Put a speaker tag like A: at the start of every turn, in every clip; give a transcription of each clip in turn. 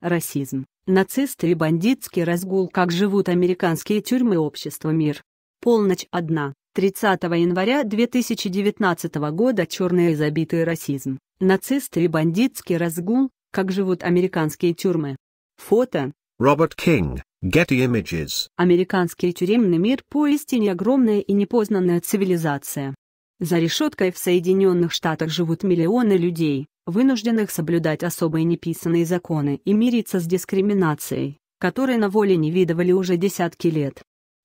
A: расизм, нацисты и бандитский разгул «Как живут американские тюрьмы общества мир». Полночь одна, 30 января 2019 года «Черные забитые расизм, нацисты и бандитский разгул «Как живут американские тюрьмы». Фото. Роберт Кинг, Getty Images. Американский тюремный мир поистине огромная и непознанная цивилизация. За решеткой в Соединенных Штатах живут миллионы людей, вынужденных соблюдать особые неписанные законы и мириться с дискриминацией, которой на воле не видывали уже десятки лет.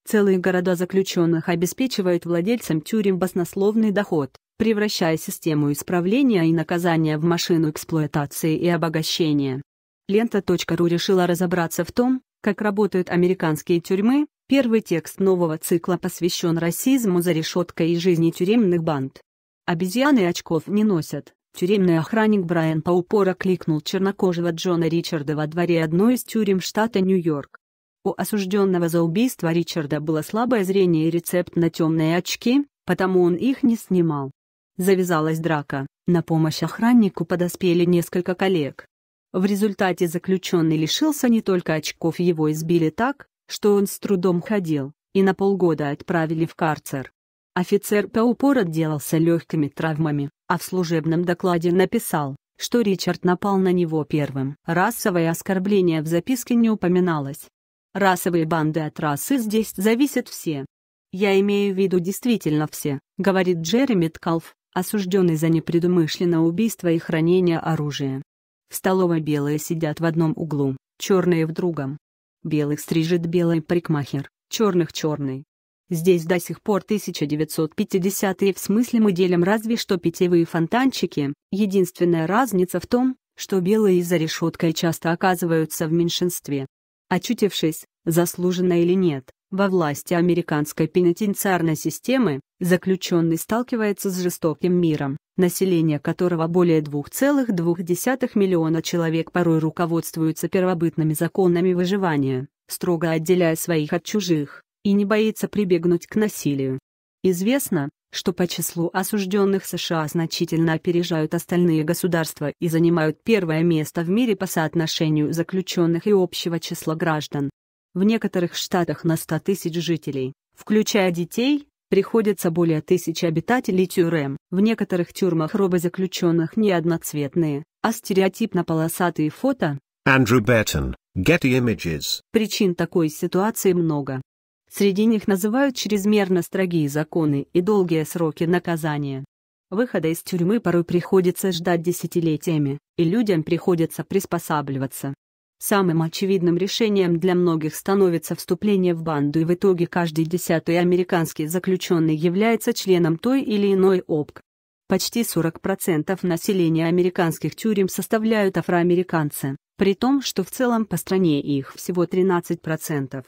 A: Целые города заключенных обеспечивают владельцам тюрем баснословный доход, превращая систему исправления и наказания в машину эксплуатации и обогащения. Лента.ру решила разобраться в том, как работают американские тюрьмы, первый текст нового цикла посвящен расизму за решеткой и жизни тюремных банд. Обезьяны очков не носят, Тюремный охранник Брайан по упору кликнул чернокожего Джона Ричарда во дворе одной из тюрем штата Нью-Йорк. У осужденного за убийство Ричарда было слабое зрение и рецепт на темные очки, потому он их не снимал. Завязалась драка, на помощь охраннику подоспели несколько коллег. В результате заключенный лишился не только очков его избили так, что он с трудом ходил, и на полгода отправили в карцер. Офицер по упор отделался легкими травмами, а в служебном докладе написал, что Ричард напал на него первым. Расовое оскорбление в записке не упоминалось. Расовые банды от расы здесь зависят все. Я имею в виду действительно все, говорит Джереми Ткалф, осужденный за непредумышленное убийство и хранение оружия. В столовой белые сидят в одном углу, черные в другом. Белых стрижет белый парикмахер, черных черный. Здесь до сих пор 1950-е в смысле мы делим разве что питьевые фонтанчики, единственная разница в том, что белые за решеткой часто оказываются в меньшинстве. Очутившись, заслуженно или нет, во власти американской пенитенциарной системы, заключенный сталкивается с жестоким миром, население которого более 2,2 миллиона человек порой руководствуются первобытными законами выживания, строго отделяя своих от чужих и не боится прибегнуть к насилию. Известно, что по числу осужденных США значительно опережают остальные государства и занимают первое место в мире по соотношению заключенных и общего числа граждан. В некоторых штатах на 100 тысяч жителей, включая детей, приходится более тысячи обитателей тюрем. В некоторых тюрьмах робозаключенных не одноцветные, а стереотипно-полосатые фото. Andrew Burton, Getty Images. Причин такой ситуации много. Среди них называют чрезмерно строгие законы и долгие сроки наказания. Выхода из тюрьмы порой приходится ждать десятилетиями, и людям приходится приспосабливаться. Самым очевидным решением для многих становится вступление в банду и в итоге каждый десятый американский заключенный является членом той или иной ОПК. Почти 40% населения американских тюрем составляют афроамериканцы, при том, что в целом по стране их всего 13%.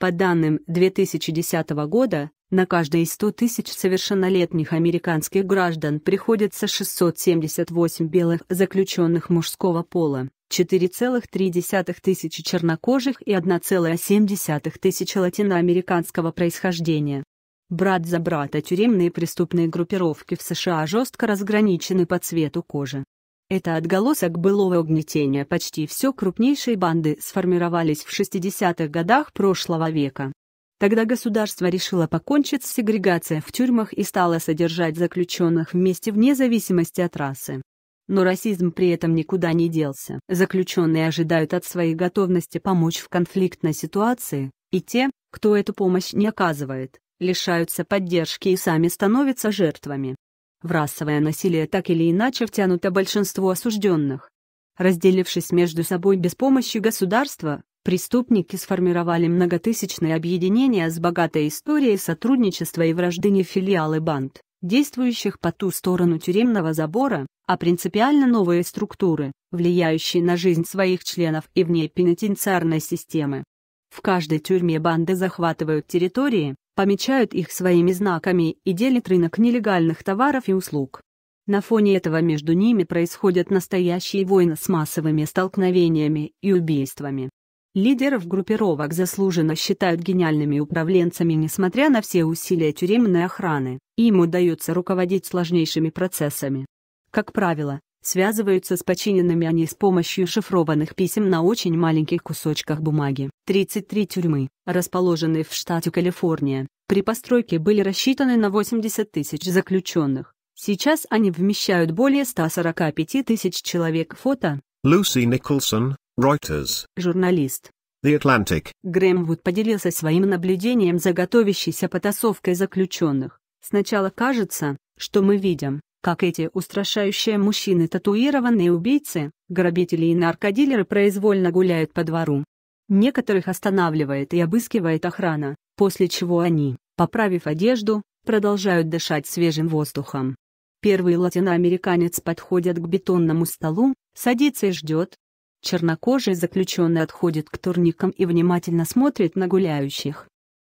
A: По данным 2010 года, на каждые 100 тысяч совершеннолетних американских граждан приходится 678 белых заключенных мужского пола, 4,3 тысячи чернокожих и 1,7 тысячи латиноамериканского происхождения. Брат за брата тюремные преступные группировки в США жестко разграничены по цвету кожи. Это отголосок былого угнетения почти все крупнейшие банды сформировались в 60-х годах прошлого века. Тогда государство решило покончить с сегрегацией в тюрьмах и стало содержать заключенных вместе вне зависимости от расы. Но расизм при этом никуда не делся. Заключенные ожидают от своей готовности помочь в конфликтной ситуации, и те, кто эту помощь не оказывает, лишаются поддержки и сами становятся жертвами. В расовое насилие так или иначе втянуто большинство осужденных. Разделившись между собой без помощи государства, преступники сформировали многотысячные объединения с богатой историей сотрудничества и вражды нефилиалы банд, действующих по ту сторону тюремного забора, а принципиально новые структуры, влияющие на жизнь своих членов и вне пенитенциарной системы. В каждой тюрьме банды захватывают территории, помечают их своими знаками и делят рынок нелегальных товаров и услуг. На фоне этого между ними происходят настоящие войны с массовыми столкновениями и убийствами. Лидеров группировок заслуженно считают гениальными управленцами несмотря на все усилия тюремной охраны, им удается руководить сложнейшими процессами. Как правило, связываются с подчиненными они с помощью шифрованных писем на очень маленьких кусочках бумаги. 33 тюрьмы, расположенные в штате Калифорния, при постройке были рассчитаны на 80 тысяч заключенных. Сейчас они вмещают более 145 тысяч человек. Фото. Люси Николсон, Reuters. Журналист. The Atlantic. Грэм Вуд поделился своим наблюдением за готовящейся потасовкой заключенных. Сначала кажется, что мы видим, как эти устрашающие мужчины татуированные убийцы, грабители и наркодилеры произвольно гуляют по двору. Некоторых останавливает и обыскивает охрана, после чего они, поправив одежду, продолжают дышать свежим воздухом. Первый латиноамериканец подходит к бетонному столу, садится и ждет. Чернокожий заключенный отходит к турникам и внимательно смотрит на гуляющих.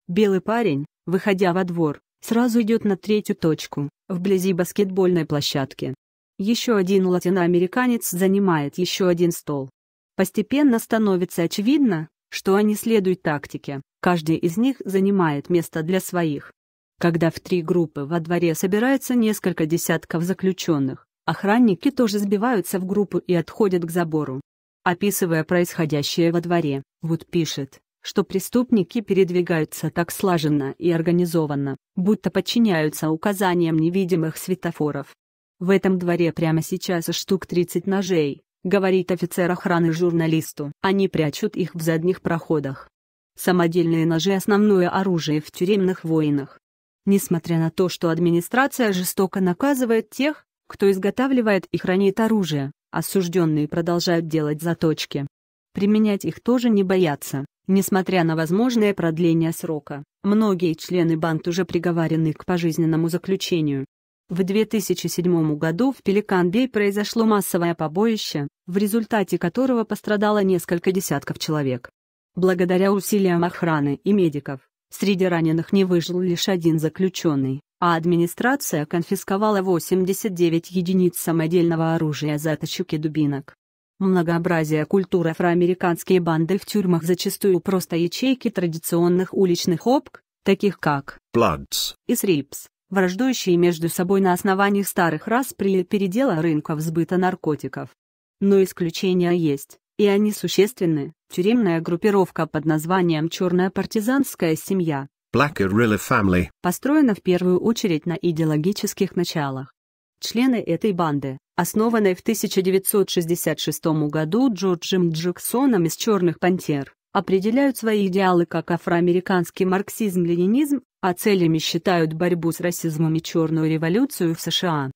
A: Белый парень, выходя во двор, сразу идет на третью точку, вблизи баскетбольной площадки. Еще один латиноамериканец занимает еще один стол. Постепенно становится очевидно, что они следуют тактике, каждый из них занимает место для своих. Когда в три группы во дворе собирается несколько десятков заключенных, охранники тоже сбиваются в группу и отходят к забору. Описывая происходящее во дворе, Вуд пишет, что преступники передвигаются так слаженно и организованно, будто подчиняются указаниям невидимых светофоров. В этом дворе прямо сейчас штук 30 ножей, говорит офицер охраны журналисту. Они прячут их в задних проходах. Самодельные ножи – основное оружие в тюремных войнах. Несмотря на то, что администрация жестоко наказывает тех, кто изготавливает и хранит оружие, осужденные продолжают делать заточки. Применять их тоже не боятся. Несмотря на возможное продление срока, многие члены банд уже приговорены к пожизненному заключению. В 2007 году в Пеликан-Бей произошло массовое побоище, в результате которого пострадало несколько десятков человек. Благодаря усилиям охраны и медиков, среди раненых не выжил лишь один заключенный, а администрация конфисковала 89 единиц самодельного оружия за и дубинок. Многообразие культур афроамериканские банды в тюрьмах зачастую просто ячейки традиционных уличных обк, таких как Bloods и Срипс, враждующие между собой на основании старых рас при передела рынков сбыта наркотиков. Но исключения есть, и они существенны. Тюремная группировка под названием «Черная партизанская семья» Black Family построена в первую очередь на идеологических началах. Члены этой банды основанной в 1966 году Джорджем Джексоном из «Черных пантер», определяют свои идеалы как афроамериканский марксизм-ленинизм, а целями считают борьбу с расизмом и черную революцию в США.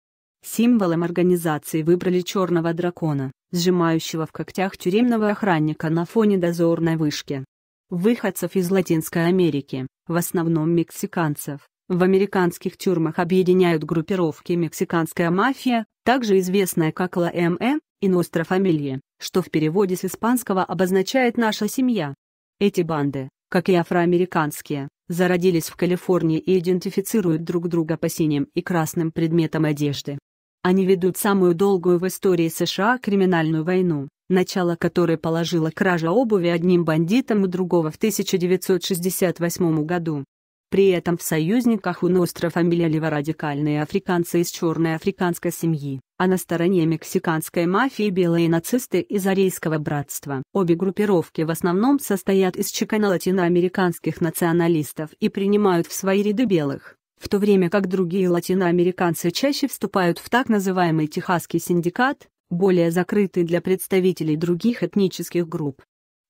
A: Символом организации выбрали черного дракона, сжимающего в когтях тюремного охранника на фоне дозорной вышки. Выходцев из Латинской Америки, в основном мексиканцев, в американских тюрьмах объединяют группировки «Мексиканская мафия», также известная как La М.Э. и Ностра familia, что в переводе с испанского обозначает «наша семья». Эти банды, как и афроамериканские, зародились в Калифорнии и идентифицируют друг друга по синим и красным предметам одежды. Они ведут самую долгую в истории США криминальную войну, начало которой положила кража обуви одним бандитом у другого в 1968 году. При этом в союзниках у Ностра фамилили радикальные африканцы из черной африканской семьи, а на стороне мексиканской мафии белые нацисты из арийского братства. Обе группировки в основном состоят из чекано-латиноамериканских националистов и принимают в свои ряды белых в то время как другие латиноамериканцы чаще вступают в так называемый техасский синдикат, более закрытый для представителей других этнических групп.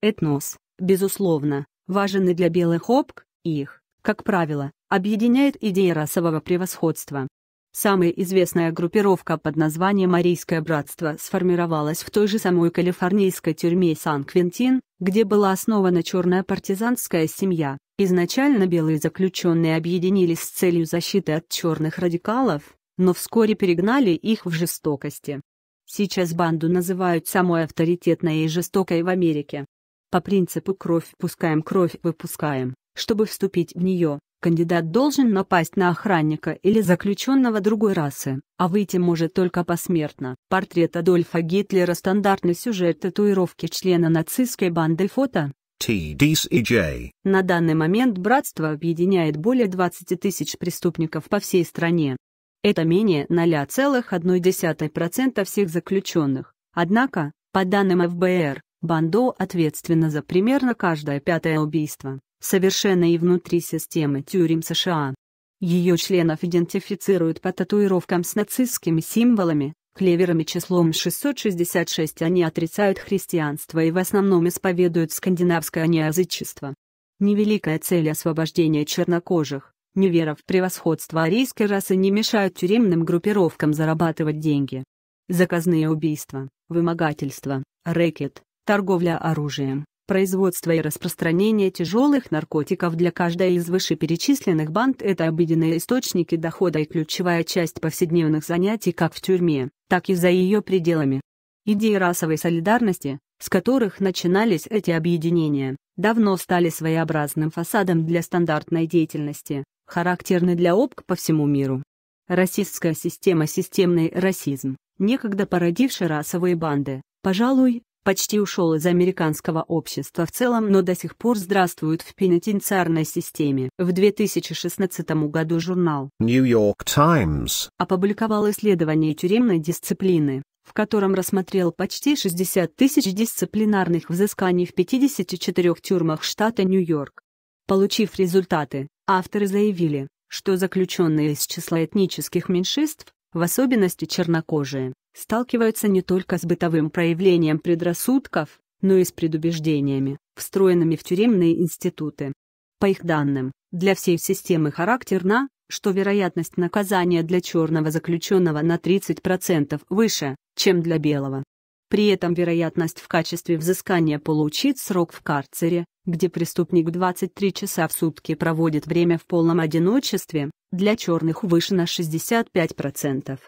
A: Этнос, безусловно, важен и для белых обк, их как правило, объединяет идеи расового превосходства. Самая известная группировка под названием «Марийское братство» сформировалась в той же самой калифорнийской тюрьме Сан-Квентин, где была основана черная партизанская семья. Изначально белые заключенные объединились с целью защиты от черных радикалов, но вскоре перегнали их в жестокости. Сейчас банду называют самой авторитетной и жестокой в Америке. По принципу «кровь пускаем, кровь выпускаем». Чтобы вступить в нее, кандидат должен напасть на охранника или заключенного другой расы, а выйти может только посмертно. Портрет Адольфа Гитлера стандартный сюжет татуировки члена нацистской банды фото. TDCJ. На данный момент братство объединяет более 20 тысяч преступников по всей стране. Это менее 0,1% всех заключенных. Однако, по данным ФБР, Бандо ответственна за примерно каждое пятое убийство совершенно и внутри системы тюрем США. Ее членов идентифицируют по татуировкам с нацистскими символами, клеверами числом 666 они отрицают христианство и в основном исповедуют скандинавское неязычество. Невеликая цель освобождения чернокожих, невера в превосходство арийской расы не мешают тюремным группировкам зарабатывать деньги. Заказные убийства, вымогательство, рэкет, торговля оружием, Производство и распространение тяжелых наркотиков для каждой из вышеперечисленных банд – это обыденные источники дохода и ключевая часть повседневных занятий как в тюрьме, так и за ее пределами. Идеи расовой солидарности, с которых начинались эти объединения, давно стали своеобразным фасадом для стандартной деятельности, характерной для ОПК по всему миру. Расистская система «Системный расизм», некогда породивший расовые банды, пожалуй, почти ушел из американского общества в целом, но до сих пор здравствует в пенитенциарной системе. В 2016 году журнал New York Times опубликовал исследование тюремной дисциплины, в котором рассмотрел почти 60 тысяч дисциплинарных взысканий в 54 тюрьмах штата Нью-Йорк. Получив результаты, авторы заявили, что заключенные из числа этнических меньшинств, в особенности чернокожие, сталкиваются не только с бытовым проявлением предрассудков, но и с предубеждениями, встроенными в тюремные институты. По их данным, для всей системы характерно, что вероятность наказания для черного заключенного на 30% выше, чем для белого. При этом вероятность в качестве взыскания получить срок в карцере, где преступник 23 часа в сутки проводит время в полном одиночестве, для черных выше на 65%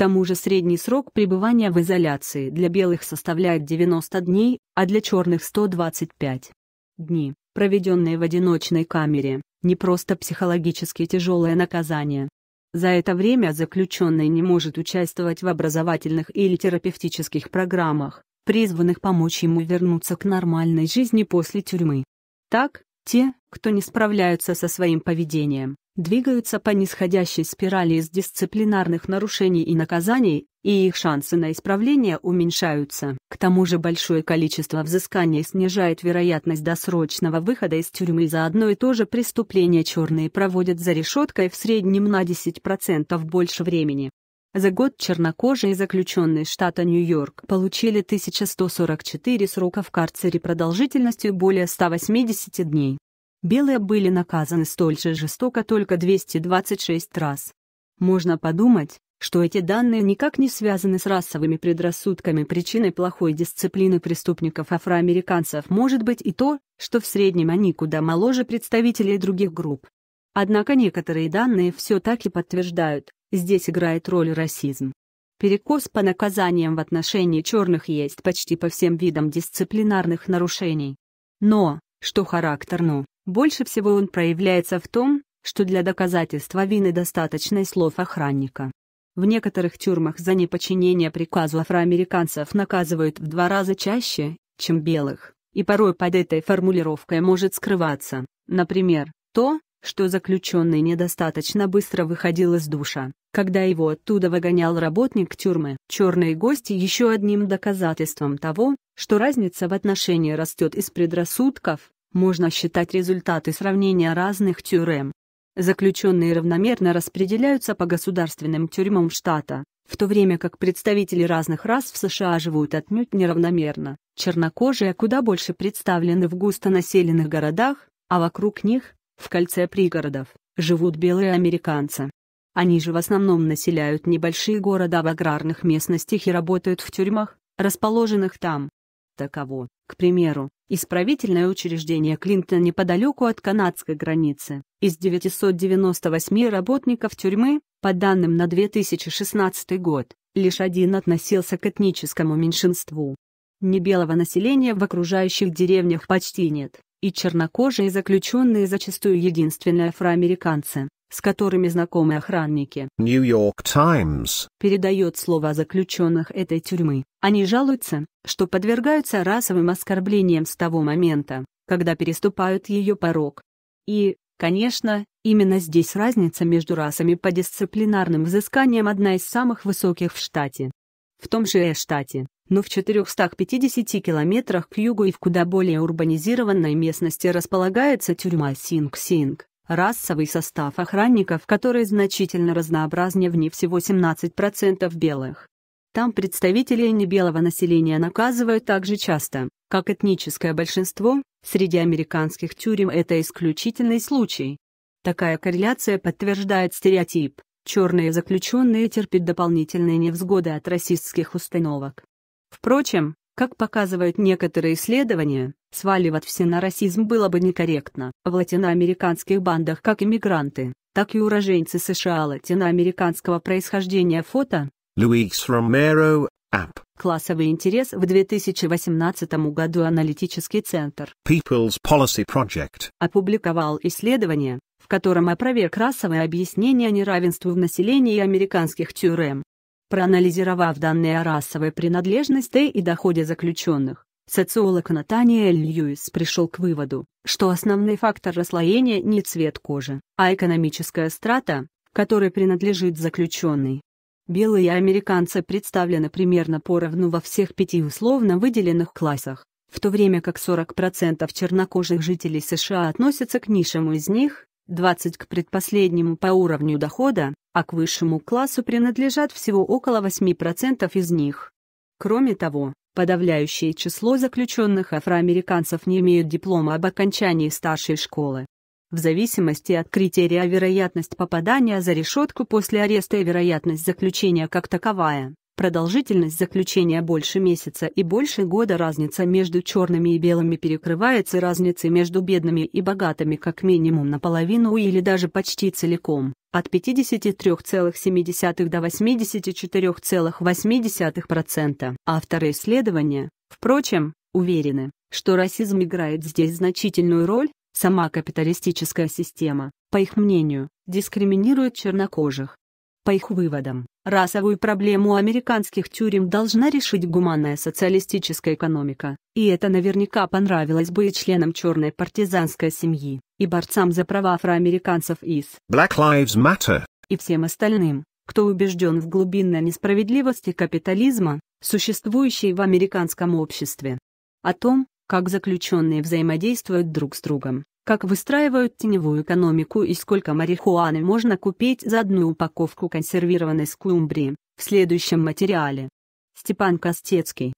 A: тому же средний срок пребывания в изоляции для белых составляет 90 дней, а для черных 125. Дни, проведенные в одиночной камере, не просто психологически тяжелое наказание. За это время заключенный не может участвовать в образовательных или терапевтических программах, призванных помочь ему вернуться к нормальной жизни после тюрьмы. Так, те, кто не справляются со своим поведением, двигаются по нисходящей спирали из дисциплинарных нарушений и наказаний, и их шансы на исправление уменьшаются. К тому же большое количество взысканий снижает вероятность досрочного выхода из тюрьмы за одно и то же преступление черные проводят за решеткой в среднем на 10% больше времени. За год чернокожие заключенные штата Нью-Йорк получили 1144 срока в карцере продолжительностью более 180 дней. Белые были наказаны столь же жестоко только 226 раз. Можно подумать, что эти данные никак не связаны с расовыми предрассудками. Причиной плохой дисциплины преступников афроамериканцев может быть и то, что в среднем они куда моложе представителей других групп. Однако некоторые данные все-таки подтверждают, здесь играет роль расизм. Перекос по наказаниям в отношении черных есть почти по всем видам дисциплинарных нарушений. Но, что характерно, больше всего он проявляется в том, что для доказательства вины достаточно и слов охранника. В некоторых тюрьмах за неподчинение приказу афроамериканцев наказывают в два раза чаще, чем белых, и порой под этой формулировкой может скрываться, например, то, что заключенный недостаточно быстро выходил из душа, когда его оттуда выгонял работник тюрьмы. Черные гости еще одним доказательством того, что разница в отношении растет из предрассудков, можно считать результаты сравнения разных тюрем. Заключенные равномерно распределяются по государственным тюрьмам штата, в то время как представители разных рас в США живут отнюдь неравномерно. Чернокожие куда больше представлены в густонаселенных городах, а вокруг них, в кольце пригородов, живут белые американцы. Они же в основном населяют небольшие города в аграрных местностях и работают в тюрьмах, расположенных там. Таково, к примеру, исправительное учреждение Клинтона неподалеку от канадской границы. Из 998 работников тюрьмы, по данным на 2016 год, лишь один относился к этническому меньшинству. Небелого населения в окружающих деревнях почти нет, и чернокожие заключенные зачастую единственные афроамериканцы с которыми знакомы охранники. New York Times передает слово о заключенных этой тюрьмы. Они жалуются, что подвергаются расовым оскорблениям с того момента, когда переступают ее порог. И, конечно, именно здесь разница между расами по дисциплинарным взысканиям одна из самых высоких в штате. В том же штате, но в 450 километрах к югу и в куда более урбанизированной местности располагается тюрьма Синг-Синг. Расовый состав охранников, который значительно разнообразнее в ней всего 17% белых. Там представители небелого населения наказывают так же часто, как этническое большинство, среди американских тюрем это исключительный случай. Такая корреляция подтверждает стереотип. Черные заключенные терпят дополнительные невзгоды от расистских установок. Впрочем, как показывают некоторые исследования, Сваливать все на расизм было бы некорректно. В латиноамериканских бандах как иммигранты, так и уроженцы США латиноамериканского происхождения фото Луис Ромеро, App. Классовый интерес в 2018 году аналитический центр People's Policy Project опубликовал исследование, в котором опроверг расовое объяснение неравенству в населении американских тюрем. Проанализировав данные о расовой принадлежности и доходе заключенных, Социолог Натаниэль Льюис пришел к выводу, что основной фактор расслоения не цвет кожи, а экономическая страта, которой принадлежит заключенный. Белые американцы представлены примерно поровну во всех пяти условно выделенных классах, в то время как 40% чернокожих жителей США относятся к низшему из них, 20 к предпоследнему по уровню дохода, а к высшему классу принадлежат всего около 8% из них. Кроме того, Подавляющее число заключенных афроамериканцев не имеют диплома об окончании старшей школы. В зависимости от критерия вероятность попадания за решетку после ареста и вероятность заключения как таковая. Продолжительность заключения больше месяца и больше года разница между черными и белыми перекрывается разницей между бедными и богатыми как минимум наполовину или даже почти целиком, от 53,7 до 84,8%. Авторы исследования, впрочем, уверены, что расизм играет здесь значительную роль, сама капиталистическая система, по их мнению, дискриминирует чернокожих. По их выводам, Расовую проблему американских тюрем должна решить гуманная социалистическая экономика, и это наверняка понравилось бы и членам черной партизанской семьи, и борцам за права афроамериканцев из Black Lives Matter, и всем остальным, кто убежден в глубинной несправедливости капитализма, существующей в американском обществе. О том, как заключенные взаимодействуют друг с другом, как выстраивают теневую экономику и сколько марихуаны можно купить за одну упаковку консервированной скумбрии, в следующем материале. Степан Костецкий